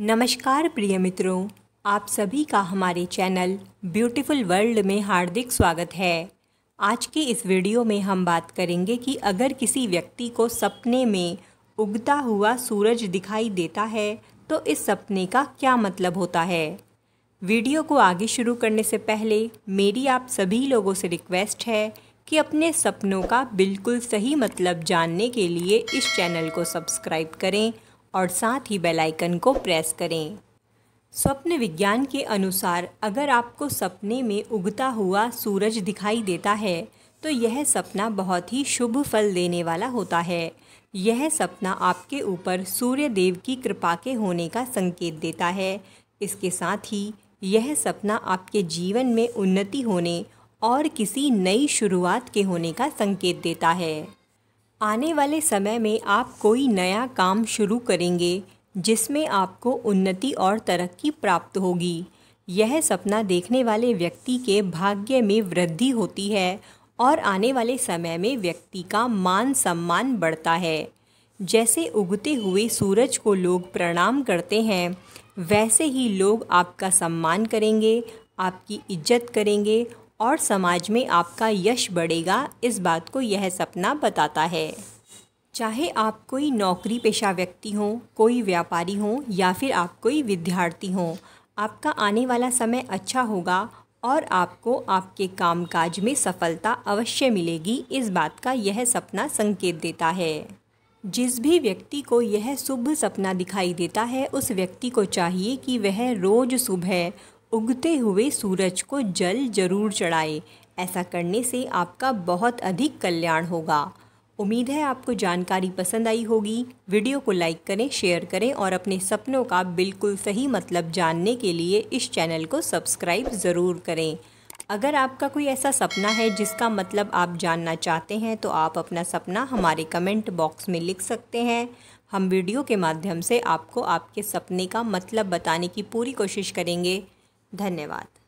नमस्कार प्रिय मित्रों आप सभी का हमारे चैनल ब्यूटीफुल वर्ल्ड में हार्दिक स्वागत है आज के इस वीडियो में हम बात करेंगे कि अगर किसी व्यक्ति को सपने में उगता हुआ सूरज दिखाई देता है तो इस सपने का क्या मतलब होता है वीडियो को आगे शुरू करने से पहले मेरी आप सभी लोगों से रिक्वेस्ट है कि अपने सपनों का बिल्कुल सही मतलब जानने के लिए इस चैनल को सब्सक्राइब करें और साथ ही बेल आइकन को प्रेस करें स्वप्न विज्ञान के अनुसार अगर आपको सपने में उगता हुआ सूरज दिखाई देता है तो यह सपना बहुत ही शुभ फल देने वाला होता है यह सपना आपके ऊपर सूर्य देव की कृपा के होने का संकेत देता है इसके साथ ही यह सपना आपके जीवन में उन्नति होने और किसी नई शुरुआत के होने का संकेत देता है आने वाले समय में आप कोई नया काम शुरू करेंगे जिसमें आपको उन्नति और तरक्की प्राप्त होगी यह सपना देखने वाले व्यक्ति के भाग्य में वृद्धि होती है और आने वाले समय में व्यक्ति का मान सम्मान बढ़ता है जैसे उगते हुए सूरज को लोग प्रणाम करते हैं वैसे ही लोग आपका सम्मान करेंगे आपकी इज्जत करेंगे और समाज में आपका यश बढ़ेगा इस बात को यह सपना बताता है चाहे आप कोई नौकरी पेशा व्यक्ति हों कोई व्यापारी हों या फिर आप कोई विद्यार्थी हों आपका आने वाला समय अच्छा होगा और आपको आपके कामकाज में सफलता अवश्य मिलेगी इस बात का यह सपना संकेत देता है जिस भी व्यक्ति को यह शुभ सपना दिखाई देता है उस व्यक्ति को चाहिए कि वह रोज़ सुबह उगते हुए सूरज को जल जरूर चढ़ाएं ऐसा करने से आपका बहुत अधिक कल्याण होगा उम्मीद है आपको जानकारी पसंद आई होगी वीडियो को लाइक करें शेयर करें और अपने सपनों का बिल्कुल सही मतलब जानने के लिए इस चैनल को सब्सक्राइब ज़रूर करें अगर आपका कोई ऐसा सपना है जिसका मतलब आप जानना चाहते हैं तो आप अपना सपना हमारे कमेंट बॉक्स में लिख सकते हैं हम वीडियो के माध्यम से आपको आपके सपने का मतलब बताने की पूरी कोशिश करेंगे धन्यवाद